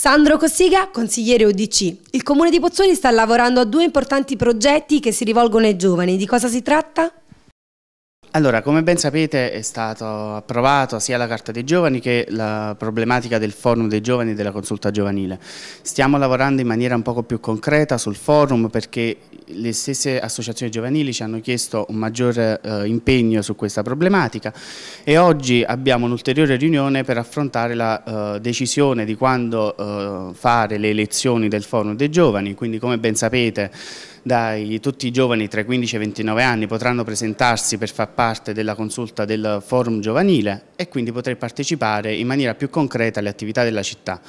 Sandro Cossiga, consigliere UDC. Il comune di Pozzuoli sta lavorando a due importanti progetti che si rivolgono ai giovani. Di cosa si tratta? Allora, come ben sapete è stata approvata sia la Carta dei Giovani che la problematica del forum dei giovani e della consulta giovanile. Stiamo lavorando in maniera un poco più concreta sul forum perché le stesse associazioni giovanili ci hanno chiesto un maggiore eh, impegno su questa problematica e oggi abbiamo un'ulteriore riunione per affrontare la eh, decisione di quando eh, fare le elezioni del forum dei giovani, quindi come ben sapete dai, tutti i giovani tra i 15 e i 29 anni potranno presentarsi per far parte parte della consulta del forum giovanile e quindi poter partecipare in maniera più concreta alle attività della città.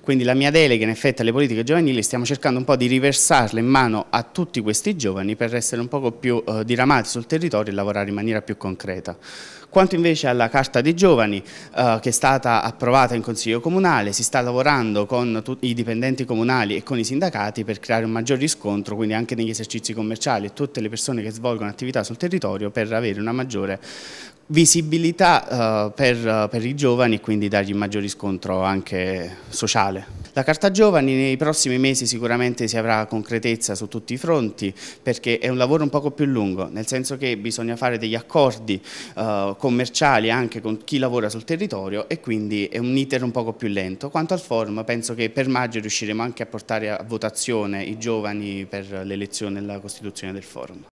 Quindi la mia delega in effetti alle politiche giovanili stiamo cercando un po' di riversarle in mano a tutti questi giovani per essere un poco più eh, diramati sul territorio e lavorare in maniera più concreta. Quanto invece alla Carta dei Giovani eh, che è stata approvata in Consiglio Comunale, si sta lavorando con i dipendenti comunali e con i sindacati per creare un maggior riscontro, quindi anche negli esercizi commerciali e tutte le persone che svolgono attività sul territorio per avere una maggiore visibilità eh, per, per, i giovani e quindi dargli maggior riscontro anche sociale. La Carta Giovani nei prossimi mesi sicuramente si avrà concretezza su tutti i fronti perché è un lavoro un poco più lungo, nel senso che bisogna fare degli accordi eh, commerciali anche con chi lavora sul territorio e quindi è un iter un poco più lento. Quanto al forum penso che per maggio riusciremo anche a portare a votazione i giovani per l'elezione e la costituzione del forum.